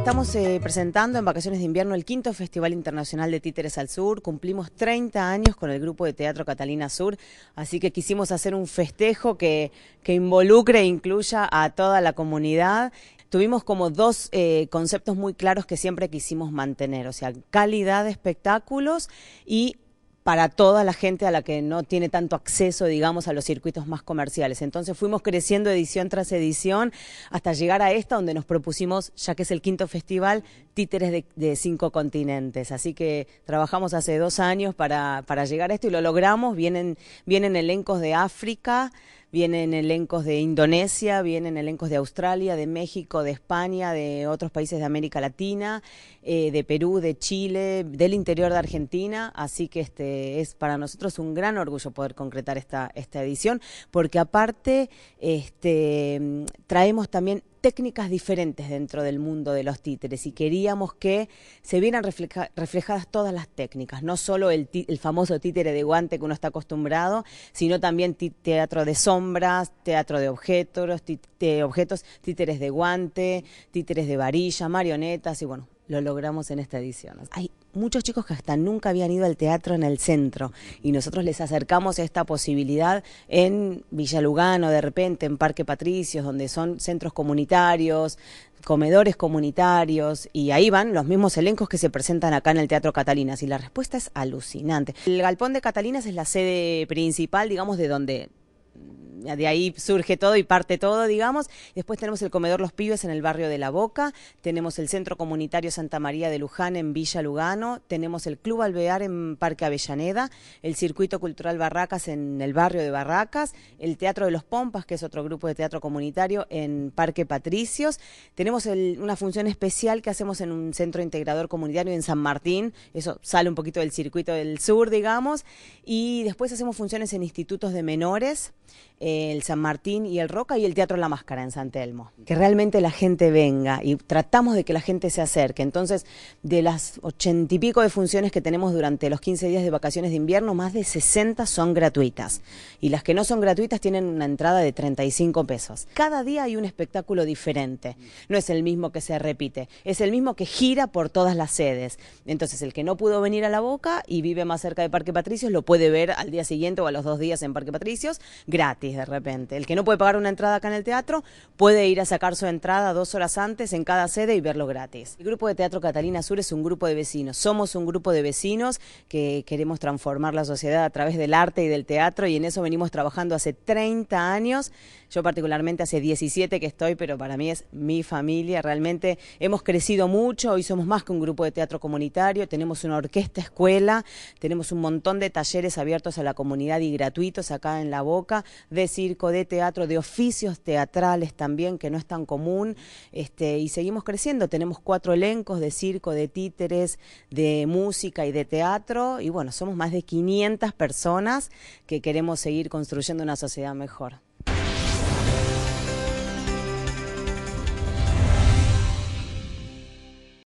Estamos eh, presentando en Vacaciones de Invierno el quinto Festival Internacional de Títeres al Sur. Cumplimos 30 años con el grupo de teatro Catalina Sur, así que quisimos hacer un festejo que, que involucre e incluya a toda la comunidad. Tuvimos como dos eh, conceptos muy claros que siempre quisimos mantener, o sea, calidad de espectáculos y para toda la gente a la que no tiene tanto acceso, digamos, a los circuitos más comerciales. Entonces fuimos creciendo edición tras edición hasta llegar a esta donde nos propusimos, ya que es el quinto festival, títeres de, cinco continentes. Así que trabajamos hace dos años para, para, llegar a esto y lo logramos. Vienen, vienen elencos de África. Vienen elencos de Indonesia, vienen elencos de Australia, de México, de España, de otros países de América Latina, eh, de Perú, de Chile, del interior de Argentina. Así que este es para nosotros un gran orgullo poder concretar esta, esta edición, porque aparte este, traemos también técnicas diferentes dentro del mundo de los títeres y queríamos que se vieran reflejadas todas las técnicas, no solo el, famoso títere de guante que uno está acostumbrado, sino también teatro de sombras, teatro de objetos, objetos, títeres de guante, títeres de varilla, marionetas y bueno, lo logramos en esta edición muchos chicos que hasta nunca habían ido al teatro en el centro y nosotros les acercamos esta posibilidad en Villalugano, de repente en Parque Patricios, donde son centros comunitarios, comedores comunitarios y ahí van los mismos elencos que se presentan acá en el Teatro Catalinas y la respuesta es alucinante. El Galpón de Catalinas es la sede principal, digamos, de donde de ahí surge todo y parte todo, digamos. Después tenemos el comedor Los Pibes en el barrio de La Boca, tenemos el Centro Comunitario Santa María de Luján en Villa Lugano, tenemos el Club Alvear en Parque Avellaneda, el Circuito Cultural Barracas en el barrio de Barracas, el Teatro de los Pompas, que es otro grupo de teatro comunitario en Parque Patricios. Tenemos una función especial que hacemos en un centro integrador comunitario en San Martín, eso sale un poquito del circuito del sur, digamos, y después hacemos funciones en institutos de menores el San Martín y el Roca y el Teatro La Máscara en San Telmo. Que realmente la gente venga y tratamos de que la gente se acerque. Entonces, de las ochenta y pico de funciones que tenemos durante los 15 días de vacaciones de invierno, más de 60 son gratuitas. Y las que no son gratuitas tienen una entrada de 35 pesos. Cada día hay un espectáculo diferente. No es el mismo que se repite, es el mismo que gira por todas las sedes. Entonces, el que no pudo venir a la boca y vive más cerca de Parque Patricios lo puede ver al día siguiente o a los dos días en Parque Patricios gratis de repente. El que no puede pagar una entrada acá en el teatro puede ir a sacar su entrada dos horas antes en cada sede y verlo gratis. El grupo de teatro Catalina Sur es un grupo de vecinos. Somos un grupo de vecinos que queremos transformar la sociedad a través del arte y del teatro y en eso venimos trabajando hace 30 años. Yo particularmente hace 17 que estoy, pero para mí es mi familia. Realmente hemos crecido mucho, hoy somos más que un grupo de teatro comunitario, tenemos una orquesta escuela, tenemos un montón de talleres abiertos a la comunidad y gratuitos acá en La Boca, de circo, de teatro, de oficios teatrales también, que no es tan común, este, y seguimos creciendo. Tenemos cuatro elencos de circo, de títeres, de música y de teatro, y bueno, somos más de 500 personas que queremos seguir construyendo una sociedad mejor.